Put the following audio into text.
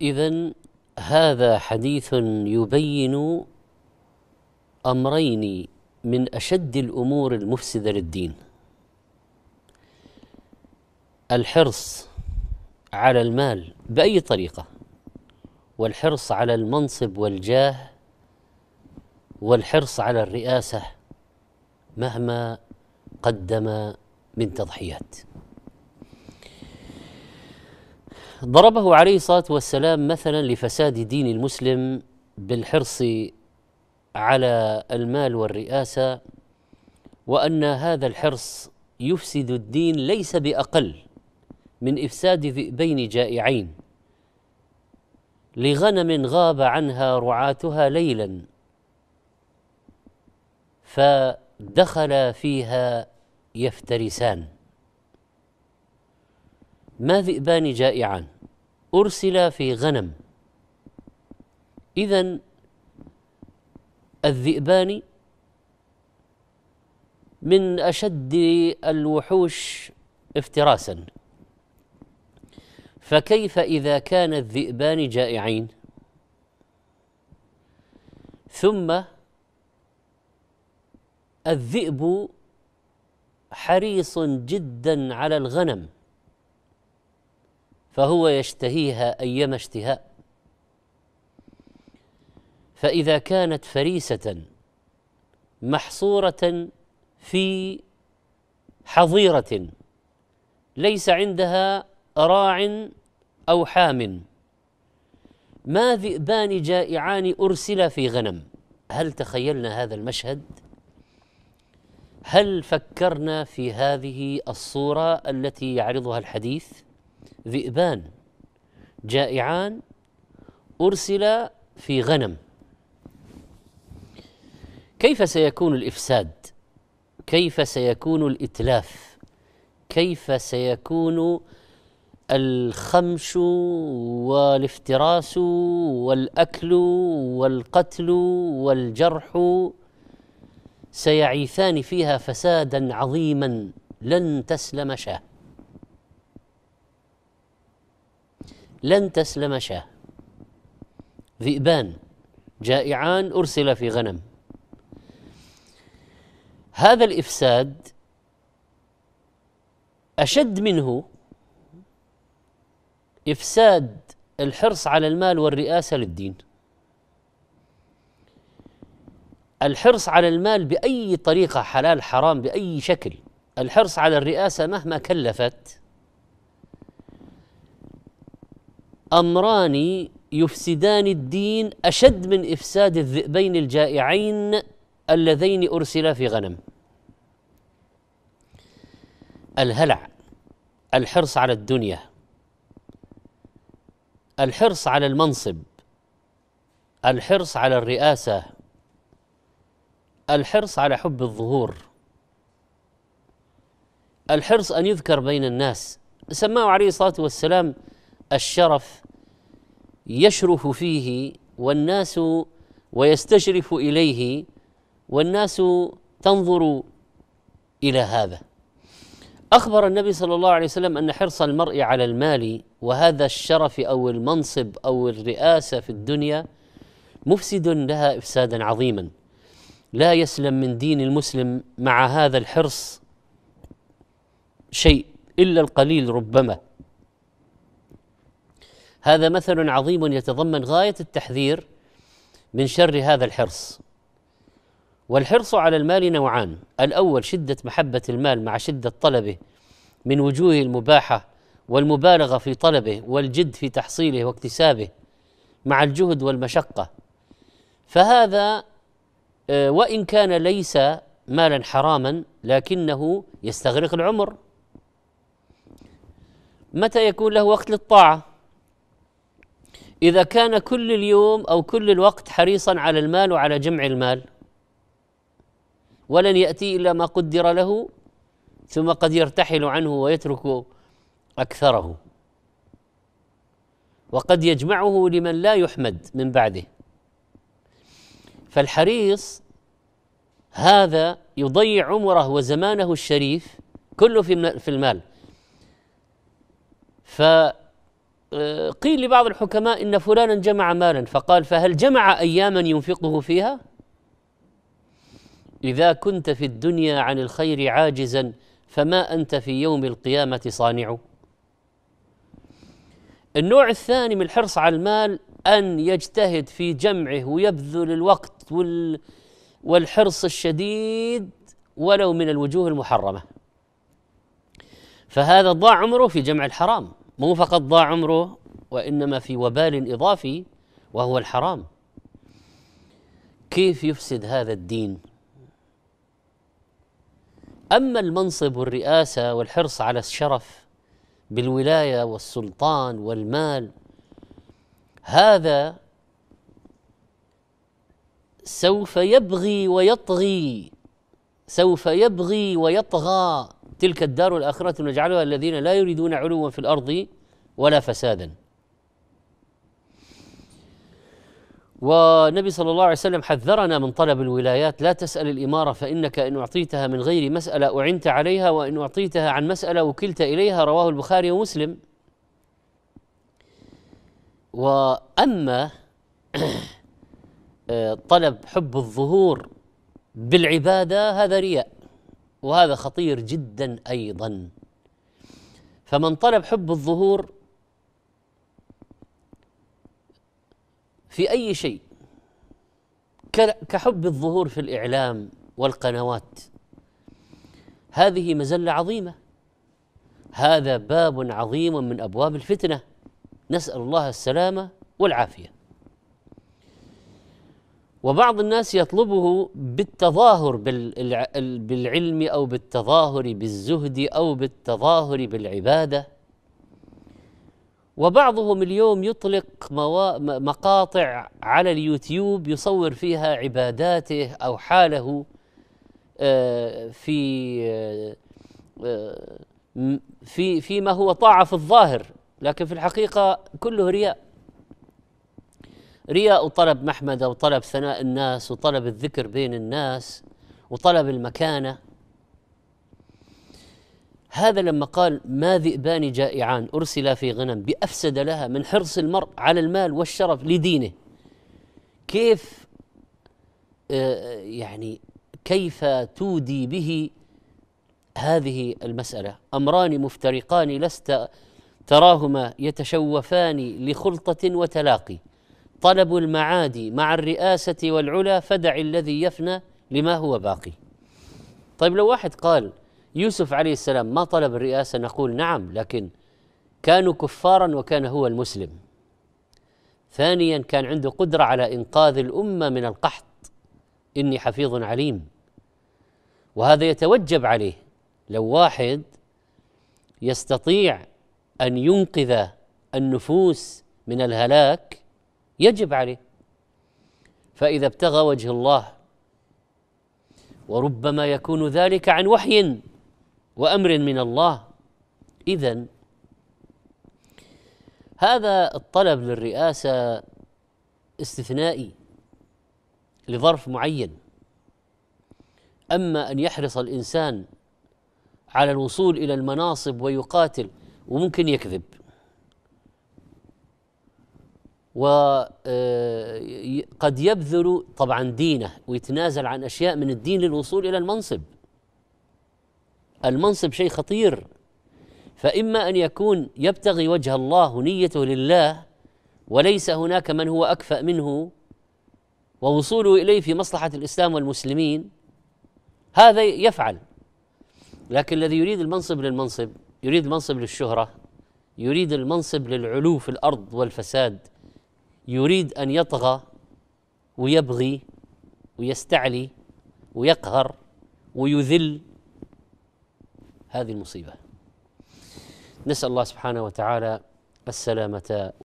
اذا هذا حديث يبين امرين من اشد الامور المفسده للدين الحرص على المال باي طريقه والحرص على المنصب والجاه والحرص على الرئاسه مهما قدم من تضحيات ضربه عليه الصلاه والسلام مثلا لفساد دين المسلم بالحرص على المال والرئاسه وان هذا الحرص يفسد الدين ليس باقل من افساد ذئبين جائعين لغنم غاب عنها رعاتها ليلا فدخل فيها يفترسان ما ذئبان جائعان أرسل في غنم إذا الذئبان من أشد الوحوش افتراسا فكيف إذا كان الذئبان جائعين ثم الذئب حريص جدا على الغنم فهو يشتهيها ايما اشتهاء فاذا كانت فريسه محصوره في حظيره ليس عندها راع او حام ما ذئبان جائعان ارسلا في غنم هل تخيلنا هذا المشهد هل فكرنا في هذه الصوره التي يعرضها الحديث ذئبان جائعان أرسل في غنم كيف سيكون الإفساد؟ كيف سيكون الإتلاف؟ كيف سيكون الخمش والافتراس والأكل والقتل والجرح سيعيثان فيها فسادا عظيما لن تسلم شاه لن تسلم شاه ذئبان جائعان ارسل في غنم هذا الافساد اشد منه افساد الحرص على المال والرئاسه للدين الحرص على المال باي طريقه حلال حرام باي شكل الحرص على الرئاسه مهما كلفت امران يفسدان الدين اشد من افساد الذئبين الجائعين اللذين ارسلا في غنم الهلع الحرص على الدنيا الحرص على المنصب الحرص على الرئاسه الحرص على حب الظهور الحرص ان يذكر بين الناس سماه عليه الصلاه والسلام الشرف يشرف فيه والناس ويستشرف اليه والناس تنظر الى هذا اخبر النبي صلى الله عليه وسلم ان حرص المرء على المال وهذا الشرف او المنصب او الرئاسه في الدنيا مفسد لها افسادا عظيما لا يسلم من دين المسلم مع هذا الحرص شيء الا القليل ربما هذا مثل عظيم يتضمن غايه التحذير من شر هذا الحرص والحرص على المال نوعان الاول شده محبه المال مع شده طلبه من وجوه المباحه والمبالغه في طلبه والجد في تحصيله واكتسابه مع الجهد والمشقه فهذا آه، وان كان ليس مالا حراما لكنه يستغرق العمر متى يكون له وقت للطاعه إذا كان كل اليوم أو كل الوقت حريصا على المال وعلى جمع المال ولن يأتي إلا ما قدر له ثم قد يرتحل عنه ويترك أكثره وقد يجمعه لمن لا يحمد من بعده فالحريص هذا يضيع عمره وزمانه الشريف كله في المال ف آه، قيل لبعض الحكماء إن فلانا جمع مالا فقال فهل جمع أياما ينفقه فيها؟ إذا كنت في الدنيا عن الخير عاجزا فما أنت في يوم القيامة صانع. النوع الثاني من الحرص على المال أن يجتهد في جمعه ويبذل الوقت وال والحرص الشديد ولو من الوجوه المحرمة. فهذا ضاع عمره في جمع الحرام مو فقط ضاع عمره وانما في وبال اضافي وهو الحرام كيف يفسد هذا الدين اما المنصب والرئاسه والحرص على الشرف بالولايه والسلطان والمال هذا سوف يبغي ويطغي سوف يبغي ويطغى تلك الدار الآخرة نجعلها الذين لا يريدون علوا في الأرض ولا فسادا والنبي صلى الله عليه وسلم حذرنا من طلب الولايات لا تسأل الإمارة فإنك إن أعطيتها من غير مسألة أعنت عليها وإن أعطيتها عن مسألة وكلت إليها رواه البخاري ومسلم وأما آه، طلب حب الظهور بالعبادة هذا رياء وهذا خطير جدا ايضا فمن طلب حب الظهور في اي شيء كحب الظهور في الاعلام والقنوات هذه مزله عظيمه هذا باب عظيم من ابواب الفتنه نسال الله السلامه والعافيه وبعض الناس يطلبه بالتظاهر بالعلم او بالتظاهر بالزهد او بالتظاهر بالعباده وبعضهم اليوم يطلق مقاطع على اليوتيوب يصور فيها عباداته او حاله آه، في آه، آه، في فيما هو طاعه في الظاهر لكن في الحقيقه كله رياء رياء وطلب محمدة وطلب ثناء الناس وطلب الذكر بين الناس وطلب المكانة هذا لما قال ما ذئبان جائعان أرسلا في غنم بأفسد لها من حرص المرء على المال والشرف لدينه كيف آه، يعني كيف تودي به هذه المسألة أمران مفترقان لست تراهما يتشوفان لخلطة وتلاقي طلب المعادي مع الرئاسة والعلا فدع الذي يفنى لما هو باقي طيب لو واحد قال يوسف عليه السلام ما طلب الرئاسة نقول نعم لكن كانوا كفارا وكان هو المسلم ثانيا كان عنده قدرة على إنقاذ الأمة من القحط إني حفيظ عليم وهذا يتوجب عليه لو واحد يستطيع أن ينقذ النفوس من الهلاك يجب عليه فإذا ابتغى وجه الله وربما يكون ذلك عن وحي وأمر من الله إذا هذا الطلب للرئاسة استثنائي لظرف معين أما أن يحرص الإنسان على الوصول إلى المناصب ويقاتل وممكن يكذب وقد آه، يبذل طبعا دينه ويتنازل عن اشياء من الدين للوصول الى المنصب. المنصب شيء خطير فاما ان يكون يبتغي وجه الله نيته لله وليس هناك من هو اكفأ منه ووصوله اليه في مصلحه الاسلام والمسلمين هذا يفعل لكن الذي يريد المنصب للمنصب يريد المنصب للشهره يريد المنصب للعلو في الارض والفساد يريد ان يطغى ويبغي ويستعلي ويقهر ويذل هذه المصيبه نسال الله سبحانه وتعالى السلامه